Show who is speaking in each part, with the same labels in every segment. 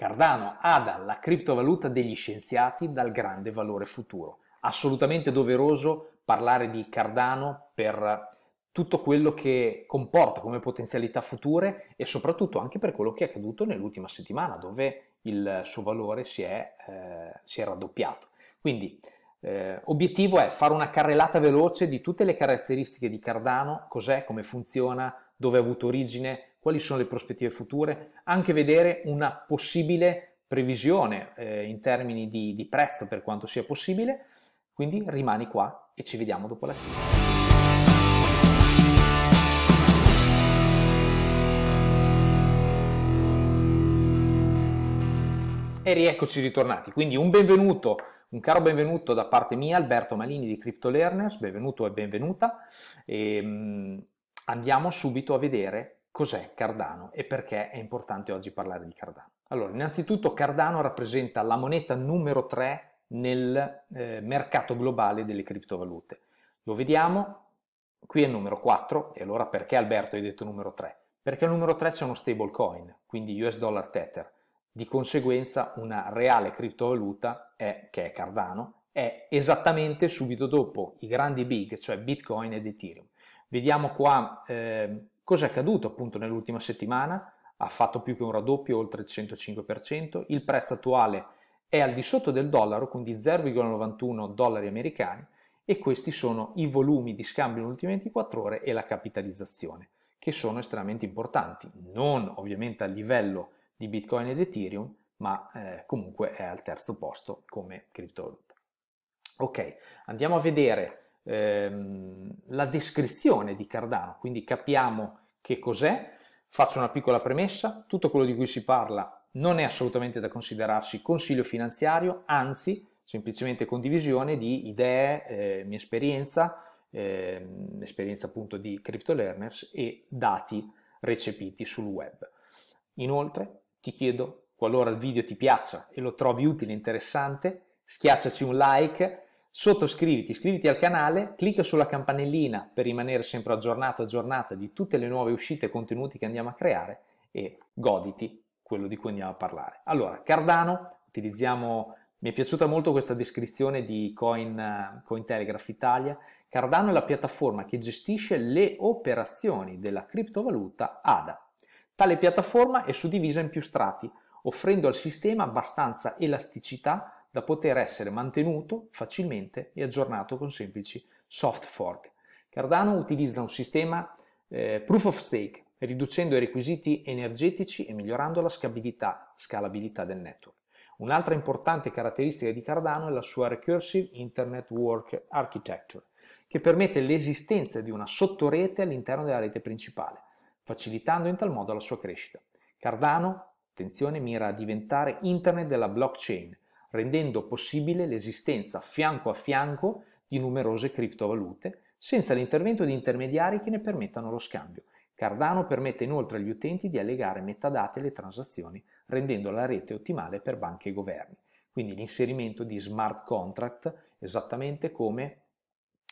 Speaker 1: Cardano, ADA, la criptovaluta degli scienziati dal grande valore futuro. Assolutamente doveroso parlare di Cardano per tutto quello che comporta come potenzialità future e soprattutto anche per quello che è accaduto nell'ultima settimana dove il suo valore si è, eh, si è raddoppiato. Quindi eh, obiettivo è fare una carrellata veloce di tutte le caratteristiche di Cardano, cos'è, come funziona, dove ha avuto origine, quali sono le prospettive future, anche vedere una possibile previsione eh, in termini di, di prezzo per quanto sia possibile. Quindi rimani qua e ci vediamo dopo la sigla. E rieccoci ritornati, quindi un benvenuto, un caro benvenuto da parte mia, Alberto Malini di Crypto Learners, benvenuto e benvenuta. E, um, andiamo subito a vedere Cos'è Cardano e perché è importante oggi parlare di Cardano? Allora, innanzitutto Cardano rappresenta la moneta numero 3 nel eh, mercato globale delle criptovalute. Lo vediamo, qui è il numero 4 e allora perché Alberto hai detto numero 3? Perché al numero 3 c'è uno stablecoin, quindi US dollar tether. Di conseguenza una reale criptovaluta è, che è Cardano è esattamente subito dopo i grandi big, cioè Bitcoin ed Ethereum. Vediamo qua eh, Cosa è accaduto appunto nell'ultima settimana? Ha fatto più che un raddoppio, oltre il 105%, il prezzo attuale è al di sotto del dollaro, quindi 0,91 dollari americani, e questi sono i volumi di scambio nelle ultime 24 ore e la capitalizzazione, che sono estremamente importanti, non ovviamente a livello di Bitcoin ed Ethereum, ma eh, comunque è al terzo posto come criptovaluta. Ok, andiamo a vedere ehm, la descrizione di Cardano, quindi capiamo che cos'è? Faccio una piccola premessa, tutto quello di cui si parla non è assolutamente da considerarsi consiglio finanziario, anzi semplicemente condivisione di idee, eh, mia esperienza, eh, esperienza appunto di CryptoLearners e dati recepiti sul web. Inoltre ti chiedo, qualora il video ti piaccia e lo trovi utile e interessante, schiacciaci un like, Sottoscriviti, iscriviti al canale, clicca sulla campanellina per rimanere sempre aggiornato, aggiornata di tutte le nuove uscite e contenuti che andiamo a creare e goditi quello di cui andiamo a parlare. Allora, Cardano, utilizziamo mi è piaciuta molto questa descrizione di Coin, Cointelegraph Italia. Cardano è la piattaforma che gestisce le operazioni della criptovaluta ADA. Tale piattaforma è suddivisa in più strati, offrendo al sistema abbastanza elasticità da poter essere mantenuto facilmente e aggiornato con semplici soft fork. Cardano utilizza un sistema eh, proof of stake, riducendo i requisiti energetici e migliorando la scalabilità del network. Un'altra importante caratteristica di Cardano è la sua Recursive Internet Work Architecture, che permette l'esistenza di una sottorete all'interno della rete principale, facilitando in tal modo la sua crescita. Cardano, attenzione, mira a diventare Internet della blockchain, rendendo possibile l'esistenza fianco a fianco di numerose criptovalute senza l'intervento di intermediari che ne permettano lo scambio. Cardano permette inoltre agli utenti di allegare metadate alle transazioni, rendendo la rete ottimale per banche e governi. Quindi l'inserimento di smart contract, esattamente come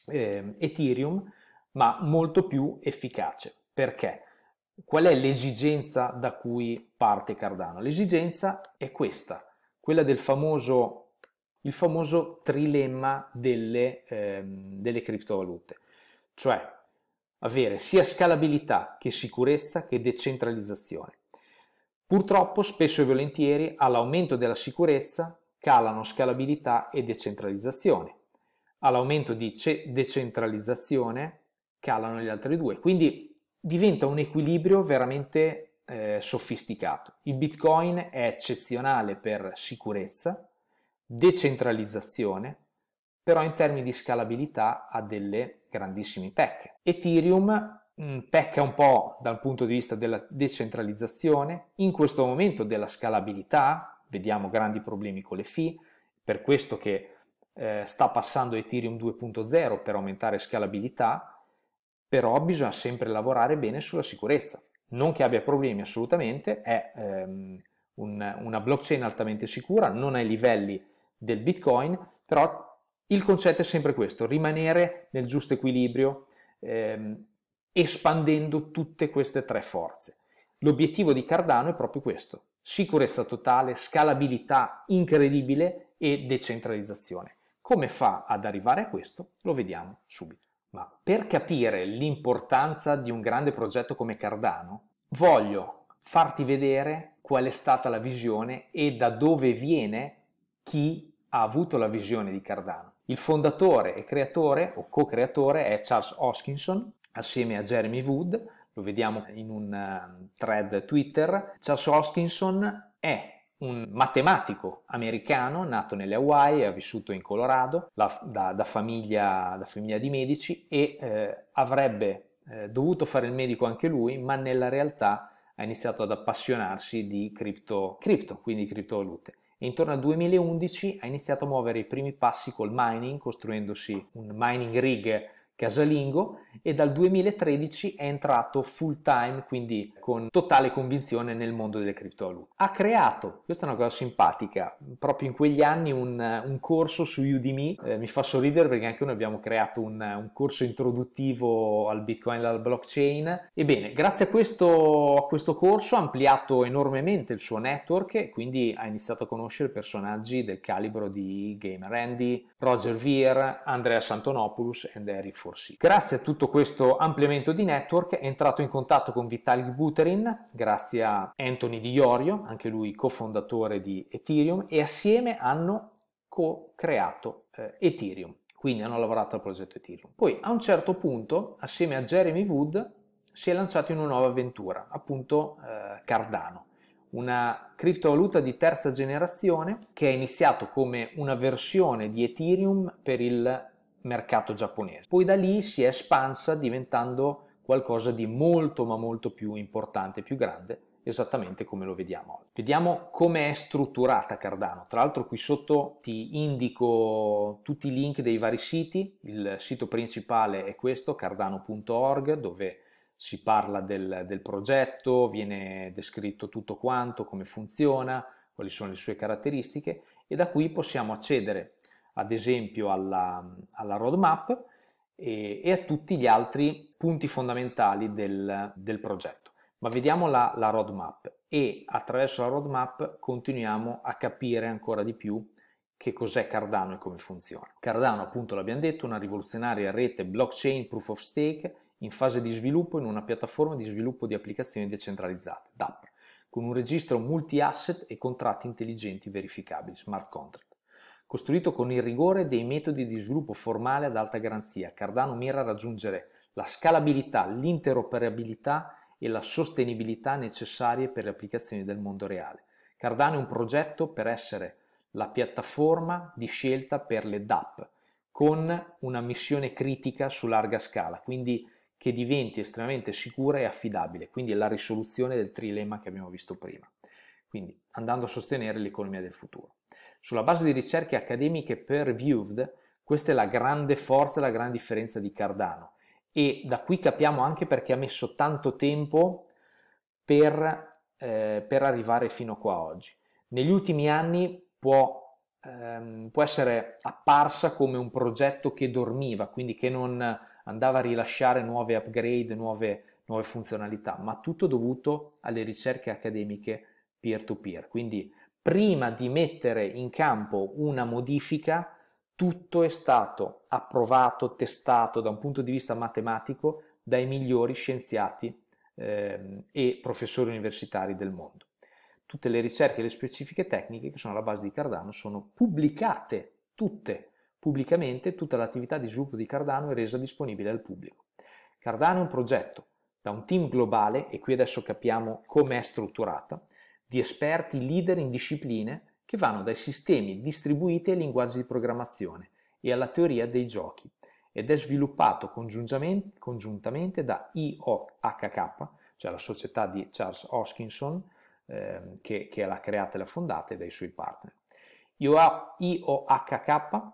Speaker 1: eh, Ethereum, ma molto più efficace. Perché? Qual è l'esigenza da cui parte Cardano? L'esigenza è questa, quella del famoso, famoso trilemma delle, ehm, delle criptovalute, cioè avere sia scalabilità che sicurezza che decentralizzazione. Purtroppo spesso e volentieri all'aumento della sicurezza calano scalabilità e decentralizzazione, all'aumento di decentralizzazione calano gli altri due, quindi diventa un equilibrio veramente eh, sofisticato. Il Bitcoin è eccezionale per sicurezza, decentralizzazione, però in termini di scalabilità ha delle grandissime pecche. Ethereum mm, pecca un po' dal punto di vista della decentralizzazione, in questo momento della scalabilità, vediamo grandi problemi con le fee, per questo che eh, sta passando Ethereum 2.0 per aumentare scalabilità, però bisogna sempre lavorare bene sulla sicurezza non che abbia problemi assolutamente, è ehm, un, una blockchain altamente sicura, non ai livelli del Bitcoin, però il concetto è sempre questo, rimanere nel giusto equilibrio ehm, espandendo tutte queste tre forze. L'obiettivo di Cardano è proprio questo, sicurezza totale, scalabilità incredibile e decentralizzazione. Come fa ad arrivare a questo? Lo vediamo subito. Ma per capire l'importanza di un grande progetto come Cardano, voglio farti vedere qual è stata la visione e da dove viene chi ha avuto la visione di Cardano. Il fondatore e creatore o co-creatore è Charles Hoskinson assieme a Jeremy Wood, lo vediamo in un eh, thread Twitter. Charles Hoskinson è un matematico americano nato nelle Hawaii, ha vissuto in Colorado la, da, da, famiglia, da, famiglia, di medici e eh, avrebbe eh, dovuto fare il medico anche lui, ma nella realtà ha iniziato ad appassionarsi di cripto, cripto quindi criptovalute. E intorno al 2011 ha iniziato a muovere i primi passi col mining, costruendosi un mining rig casalingo e dal 2013 è entrato full time, quindi con totale convinzione nel mondo delle criptovalute. Ha creato, questa è una cosa simpatica, proprio in quegli anni un, un corso su Udemy, eh, mi fa sorridere perché anche noi abbiamo creato un, un corso introduttivo al Bitcoin e alla blockchain. Ebbene, grazie a questo, a questo corso ha ampliato enormemente il suo network e quindi ha iniziato a conoscere personaggi del calibro di Gamer Andy, Roger Veer, Andrea Santonopoulos e Harry Ford. Forsi. Grazie a tutto questo ampliamento di network è entrato in contatto con Vitalik Buterin, grazie a Anthony Di Iorio, anche lui cofondatore di Ethereum, e assieme hanno co-creato eh, Ethereum. Quindi hanno lavorato al progetto Ethereum. Poi a un certo punto, assieme a Jeremy Wood, si è lanciato in una nuova avventura, appunto eh, Cardano, una criptovaluta di terza generazione che è iniziato come una versione di Ethereum per il mercato giapponese. Poi da lì si è espansa diventando qualcosa di molto ma molto più importante, più grande, esattamente come lo vediamo oggi. Vediamo come è strutturata Cardano. Tra l'altro qui sotto ti indico tutti i link dei vari siti. Il sito principale è questo, cardano.org, dove si parla del, del progetto, viene descritto tutto quanto, come funziona, quali sono le sue caratteristiche e da qui possiamo accedere ad esempio alla, alla roadmap e, e, a tutti gli altri punti fondamentali del, del progetto. Ma vediamo la, la roadmap e attraverso la roadmap continuiamo a capire ancora di più che cos'è Cardano e come funziona. Cardano, appunto, l'abbiamo detto, una rivoluzionaria rete blockchain proof of stake in fase di sviluppo in una piattaforma di sviluppo di applicazioni decentralizzate, DAP, con un registro multi-asset e contratti intelligenti verificabili, smart contract. Costruito con il rigore dei metodi di sviluppo formale ad alta garanzia, Cardano mira a raggiungere la scalabilità, l'interoperabilità e la sostenibilità necessarie per le applicazioni del mondo reale. Cardano è un progetto per essere la piattaforma di scelta per le DAP, con una missione critica su larga scala, quindi che diventi estremamente sicura e affidabile, quindi è la risoluzione del trilemma che abbiamo visto prima quindi andando a sostenere l'economia del futuro. Sulla base di ricerche accademiche peer-reviewed, questa è la grande forza e la grande differenza di Cardano e da qui capiamo anche perché ha messo tanto tempo per, eh, per arrivare fino qua oggi. Negli ultimi anni può, ehm, può essere apparsa come un progetto che dormiva, quindi che non andava a rilasciare nuove upgrade, nuove, nuove funzionalità, ma tutto dovuto alle ricerche accademiche peer-to-peer. Quindi prima di mettere in campo una modifica, tutto è stato approvato, testato da un punto di vista matematico dai migliori scienziati eh, e professori universitari del mondo. Tutte le ricerche e le specifiche tecniche che sono alla base di Cardano sono pubblicate, tutte, pubblicamente, tutta l'attività di sviluppo di Cardano è resa disponibile al pubblico. Cardano è un progetto da un team globale, e qui adesso capiamo com'è strutturata, di esperti leader in discipline che vanno dai sistemi distribuiti ai linguaggi di programmazione e alla teoria dei giochi ed è sviluppato congiuntamente da IOHK, cioè la società di Charles Hoskinson, eh, che, che l'ha creata e l'ha fondata, e dai suoi partner. IOHK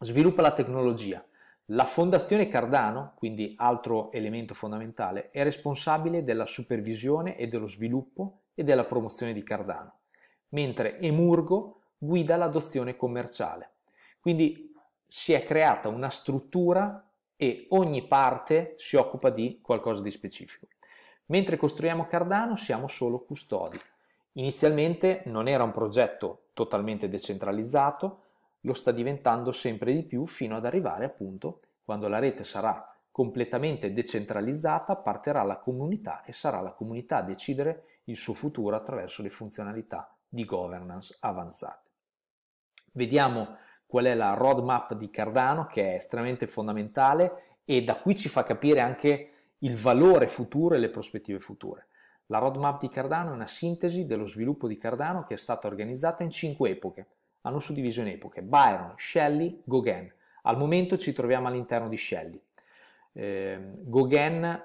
Speaker 1: sviluppa la tecnologia. La Fondazione Cardano, quindi altro elemento fondamentale, è responsabile della supervisione e dello sviluppo e della promozione di Cardano, mentre Emurgo guida l'adozione commerciale. Quindi si è creata una struttura e ogni parte si occupa di qualcosa di specifico. Mentre costruiamo Cardano siamo solo custodi. Inizialmente non era un progetto totalmente decentralizzato, lo sta diventando sempre di più fino ad arrivare appunto quando la rete sarà completamente decentralizzata, parterà la comunità e sarà la comunità a decidere il suo futuro attraverso le funzionalità di governance avanzate. Vediamo qual è la roadmap di Cardano che è estremamente fondamentale e da qui ci fa capire anche il valore futuro e le prospettive future. La roadmap di Cardano è una sintesi dello sviluppo di Cardano che è stata organizzata in cinque epoche. Hanno suddiviso in epoche Byron, Shelley, Gauguin. Al momento ci troviamo all'interno di Shelley. Eh, Gauguin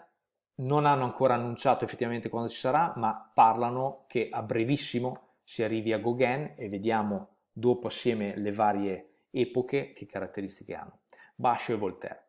Speaker 1: non hanno ancora annunciato effettivamente quando ci sarà, ma parlano che a brevissimo si arrivi a Gauguin e vediamo dopo assieme le varie epoche che caratteristiche hanno. Bascio e Voltaire.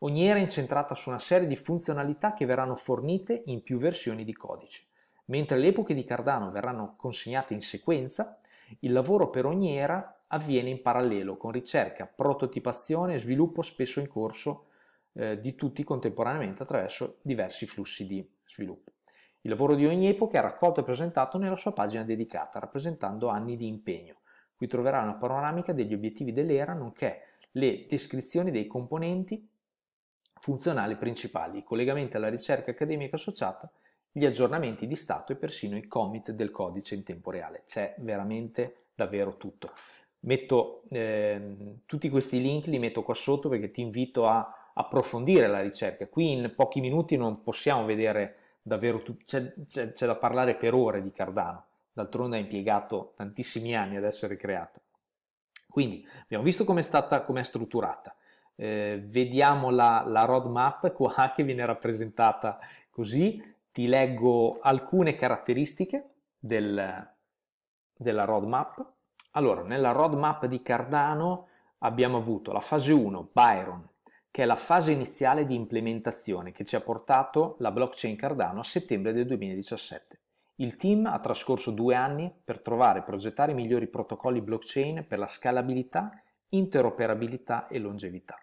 Speaker 1: Ogni era è incentrata su una serie di funzionalità che verranno fornite in più versioni di codice. Mentre le epoche di Cardano verranno consegnate in sequenza, il lavoro per ogni era avviene in parallelo con ricerca, prototipazione e sviluppo spesso in corso eh, di tutti contemporaneamente attraverso diversi flussi di sviluppo. Il lavoro di ogni epoca è raccolto e presentato nella sua pagina dedicata, rappresentando anni di impegno. Qui troverà una panoramica degli obiettivi dell'era, nonché le descrizioni dei componenti funzionali principali, i collegamenti alla ricerca accademica associata, gli aggiornamenti di stato e persino i commit del codice in tempo reale. C'è veramente davvero tutto. Metto eh, tutti questi link, li metto qua sotto perché ti invito a approfondire la ricerca. Qui in pochi minuti non possiamo vedere davvero tutto, c'è, c'è, c'è da parlare per ore di Cardano, d'altronde ha impiegato tantissimi anni ad essere creata. Quindi abbiamo visto come è stata, com'è strutturata, eh, vediamo la, la roadmap qua che viene rappresentata così, ti leggo alcune caratteristiche del, della roadmap. Allora, nella roadmap di Cardano abbiamo avuto la fase 1, Byron, che è la fase iniziale di implementazione che ci ha portato la blockchain Cardano a settembre del 2017. Il team ha trascorso due anni per trovare e progettare i migliori protocolli blockchain per la scalabilità, interoperabilità e longevità.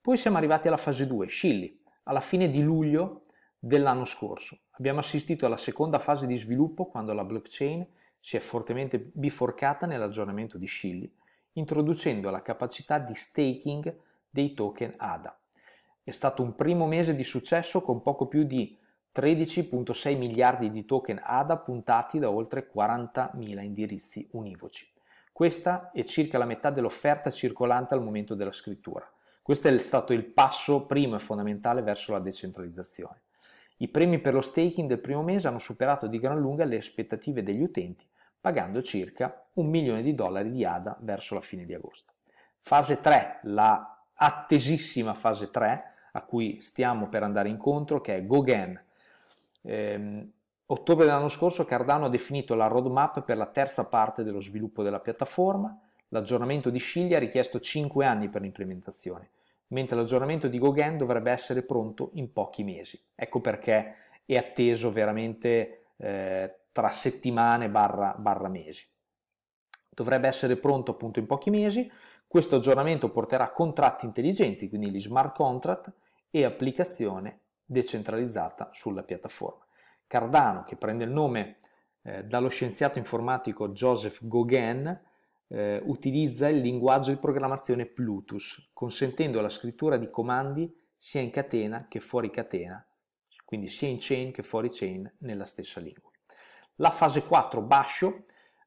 Speaker 1: Poi siamo arrivati alla fase 2, Scilly, alla fine di luglio dell'anno scorso. Abbiamo assistito alla seconda fase di sviluppo quando la blockchain si è fortemente biforcata nell'aggiornamento di Scilly, introducendo la capacità di staking dei token ADA. È stato un primo mese di successo con poco più di 13.6 miliardi di token ADA puntati da oltre 40.000 indirizzi univoci. Questa è circa la metà dell'offerta circolante al momento della scrittura. Questo è stato il passo primo e fondamentale verso la decentralizzazione. I premi per lo staking del primo mese hanno superato di gran lunga le aspettative degli utenti, pagando circa un milione di dollari di ADA verso la fine di agosto. Fase 3, la attesissima fase 3 a cui stiamo per andare incontro, che è Gauguin. Eh, ottobre dell'anno scorso Cardano ha definito la roadmap per la terza parte dello sviluppo della piattaforma. L'aggiornamento di Sciglia ha richiesto 5 anni per l'implementazione, mentre l'aggiornamento di Gauguin dovrebbe essere pronto in pochi mesi. Ecco perché è atteso veramente eh, tra settimane barra, barra mesi. Dovrebbe essere pronto appunto in pochi mesi questo aggiornamento porterà a contratti intelligenti, quindi gli smart contract, e applicazione decentralizzata sulla piattaforma. Cardano, che prende il nome eh, dallo scienziato informatico Joseph Gauguin, eh, utilizza il linguaggio di programmazione Plutus, consentendo la scrittura di comandi sia in catena che fuori catena, quindi sia in chain che fuori chain nella stessa lingua. La fase 4, Bascio,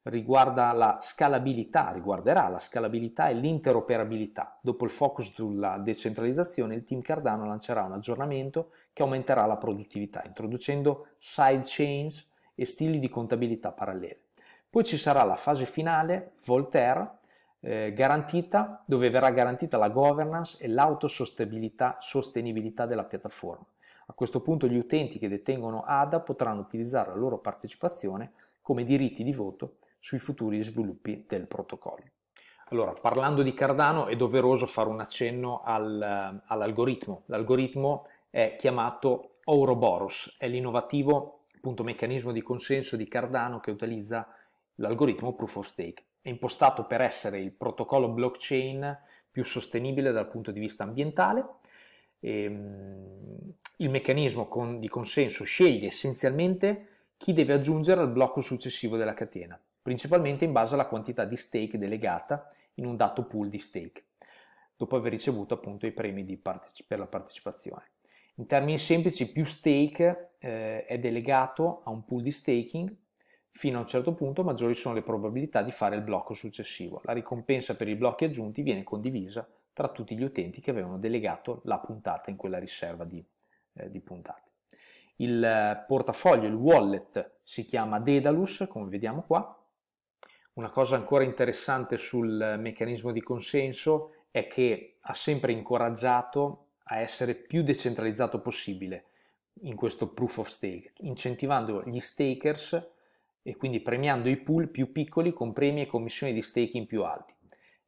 Speaker 1: riguarda la scalabilità, riguarderà la scalabilità e l'interoperabilità. Dopo il focus sulla decentralizzazione, il team Cardano lancerà un aggiornamento che aumenterà la produttività, introducendo sidechains e stili di contabilità parallele. Poi ci sarà la fase finale, Voltaire, eh, garantita, dove verrà garantita la governance e l'autosostenibilità della piattaforma. A questo punto gli utenti che detengono ADA potranno utilizzare la loro partecipazione come diritti di voto sui futuri sviluppi del protocollo. Allora, parlando di Cardano è doveroso fare un accenno al, all'algoritmo. L'algoritmo è chiamato Ouroboros, è l'innovativo appunto, meccanismo di consenso di Cardano che utilizza l'algoritmo Proof of Stake. È impostato per essere il protocollo blockchain più sostenibile dal punto di vista ambientale. E, ehm, il meccanismo con, di consenso sceglie essenzialmente chi deve aggiungere al blocco successivo della catena, principalmente in base alla quantità di stake delegata in un dato pool di stake, dopo aver ricevuto appunto i premi parteci- per la partecipazione. In termini semplici, più stake eh, è delegato a un pool di staking, fino a un certo punto maggiori sono le probabilità di fare il blocco successivo. La ricompensa per i blocchi aggiunti viene condivisa tra tutti gli utenti che avevano delegato la puntata in quella riserva di, eh, di puntate il portafoglio, il wallet si chiama Dedalus, come vediamo qua. Una cosa ancora interessante sul meccanismo di consenso è che ha sempre incoraggiato a essere più decentralizzato possibile in questo proof of stake, incentivando gli stakers e quindi premiando i pool più piccoli con premi e commissioni di staking più alti,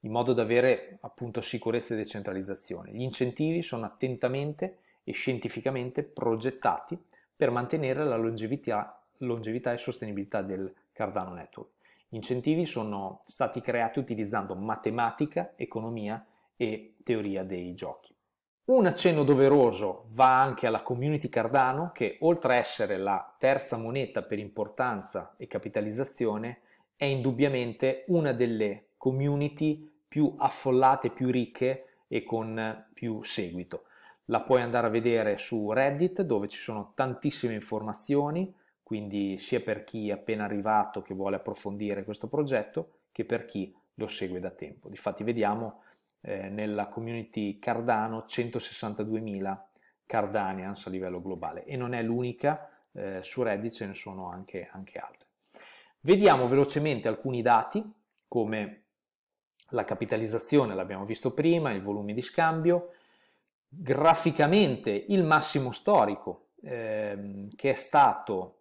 Speaker 1: in modo da avere appunto sicurezza e decentralizzazione. Gli incentivi sono attentamente e scientificamente progettati per mantenere la longevità, longevità e sostenibilità del Cardano Network. Gli incentivi sono stati creati utilizzando matematica, economia e teoria dei giochi. Un accenno doveroso va anche alla community Cardano che oltre a essere la terza moneta per importanza e capitalizzazione è indubbiamente una delle community più affollate, più ricche e con più seguito la puoi andare a vedere su Reddit dove ci sono tantissime informazioni, quindi sia per chi è appena arrivato che vuole approfondire questo progetto che per chi lo segue da tempo. Difatti vediamo eh, nella community Cardano 162.000 Cardanians a livello globale e non è l'unica, eh, su Reddit ce ne sono anche, anche altre. Vediamo velocemente alcuni dati come la capitalizzazione, l'abbiamo visto prima, il volume di scambio, graficamente il massimo storico ehm, che è stato,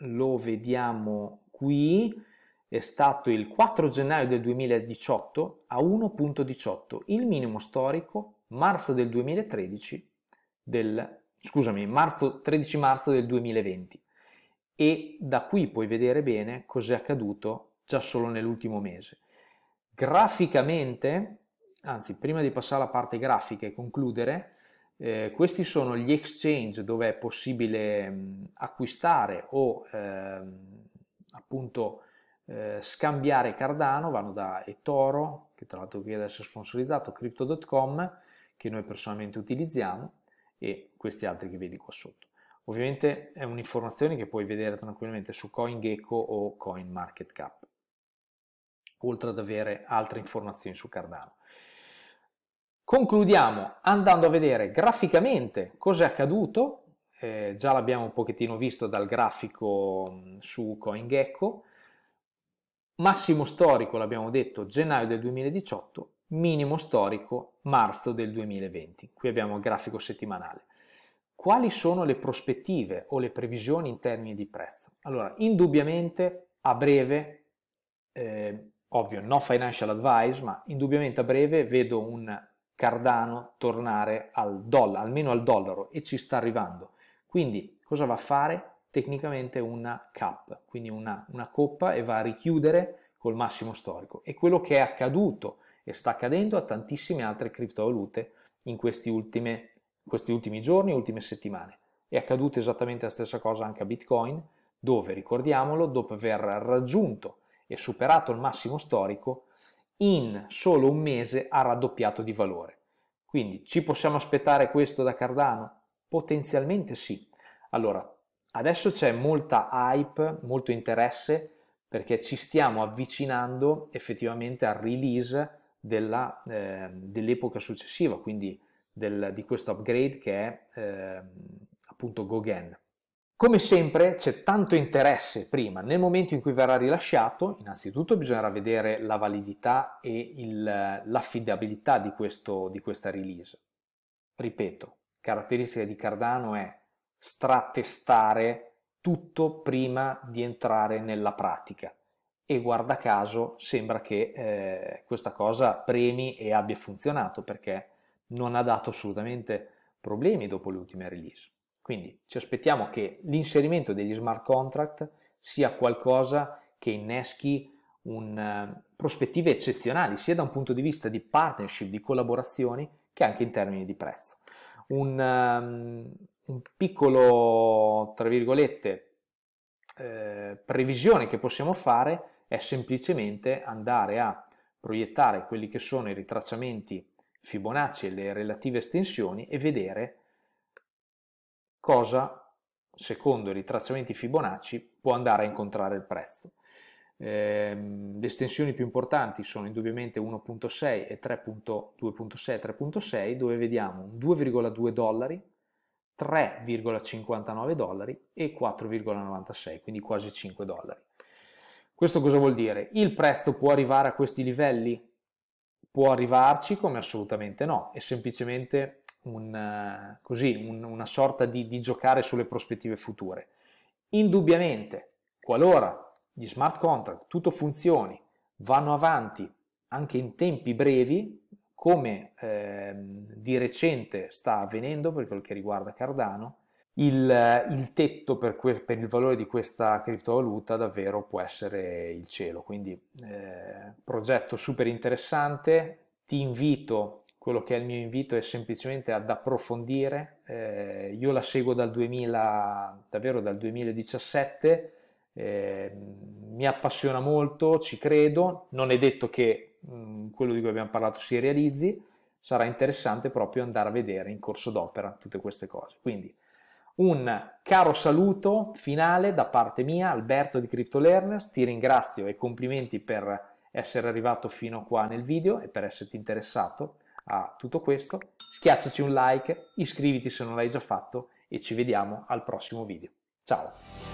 Speaker 1: lo vediamo qui, è stato il 4 gennaio del 2018 a 1.18, il minimo storico marzo del 2013 del, scusami, marzo, 13 marzo del 2020 e da qui puoi vedere bene cos'è accaduto già solo nell'ultimo mese. Graficamente anzi prima di passare alla parte grafica e concludere, eh, questi sono gli exchange dove è possibile mh, mm, acquistare o eh, appunto eh, scambiare Cardano, vanno da eToro, che tra l'altro qui adesso è sponsorizzato, crypto.com, che noi personalmente utilizziamo, e questi altri che vedi qua sotto. Ovviamente è un'informazione che puoi vedere tranquillamente su CoinGecko o CoinMarketCap oltre ad avere altre informazioni su Cardano. Concludiamo andando a vedere graficamente cosa è accaduto, eh, già l'abbiamo un pochettino visto dal grafico mm, su CoinGecko, massimo storico l'abbiamo detto gennaio del 2018, minimo storico marzo del 2020, qui abbiamo il grafico settimanale. Quali sono le prospettive o le previsioni in termini di prezzo? Allora, indubbiamente a breve eh, ovvio, no financial advice, ma indubbiamente a breve vedo un Cardano tornare al dollaro, almeno al dollaro, e ci sta arrivando. Quindi cosa va a fare? Tecnicamente una cap, quindi una, una coppa e va a richiudere col massimo storico. E quello che è accaduto e sta accadendo a tantissime altre criptovalute in questi, ultime, questi ultimi giorni, ultime settimane. È accaduta esattamente la stessa cosa anche a Bitcoin, dove, ricordiamolo, dopo aver raggiunto e superato il massimo storico, in solo un mese ha raddoppiato di valore. Quindi ci possiamo aspettare questo da Cardano? Potenzialmente sì. Allora, adesso c'è molta hype, molto interesse, perché ci stiamo avvicinando effettivamente al release della, eh, dell'epoca successiva, quindi del, di questo upgrade che è eh, appunto Gogen. Come sempre c'è tanto interesse prima, nel momento in cui verrà rilasciato, innanzitutto bisognerà vedere la validità e il, l'affidabilità di, questo, di questa release. Ripeto, caratteristica di Cardano è stratestare tutto prima di entrare nella pratica e guarda caso sembra che eh, questa cosa premi e abbia funzionato perché non ha dato assolutamente problemi dopo le ultime release. Quindi ci aspettiamo che l'inserimento degli smart contract sia qualcosa che inneschi un, uh, prospettive eccezionali, sia da un punto di vista di partnership, di collaborazioni, che anche in termini di prezzo. Un, um, un piccolo, tra virgolette, eh, previsione che possiamo fare è semplicemente andare a proiettare quelli che sono i ritracciamenti Fibonacci e le relative estensioni e vedere cosa, secondo i ritracciamenti Fibonacci, può andare a incontrare il prezzo. Eh, le estensioni più importanti sono indubbiamente 1.6 e 3.2.6 3.6 dove vediamo 2,2 dollari, 3,59 dollari e 4,96 quindi quasi 5 dollari. Questo cosa vuol dire? Il prezzo può arrivare a questi livelli? Può arrivarci come assolutamente no, è semplicemente un, eh, così, un, una sorta di, di giocare sulle prospettive future. Indubbiamente, qualora gli smart contract, tutto funzioni, vanno avanti anche in tempi brevi, come eh, di recente sta avvenendo per quel che riguarda Cardano, il, eh, il tetto per, que- per, il valore di questa criptovaluta davvero può essere il cielo. Quindi eh, progetto super interessante, ti invito quello che è il mio invito è semplicemente ad approfondire. Eh, io la seguo dal 2000, davvero dal 2017, eh, mi appassiona molto, ci credo, non è detto che mh, mm, quello di cui abbiamo parlato si realizzi, sarà interessante proprio andare a vedere in corso d'opera tutte queste cose. Quindi un caro saluto finale da parte mia, Alberto di CryptoLearners, ti ringrazio e complimenti per essere arrivato fino a qua nel video e per esserti interessato a tutto questo, schiacciaci un like, iscriviti se non l'hai già fatto e ci vediamo al prossimo video. Ciao!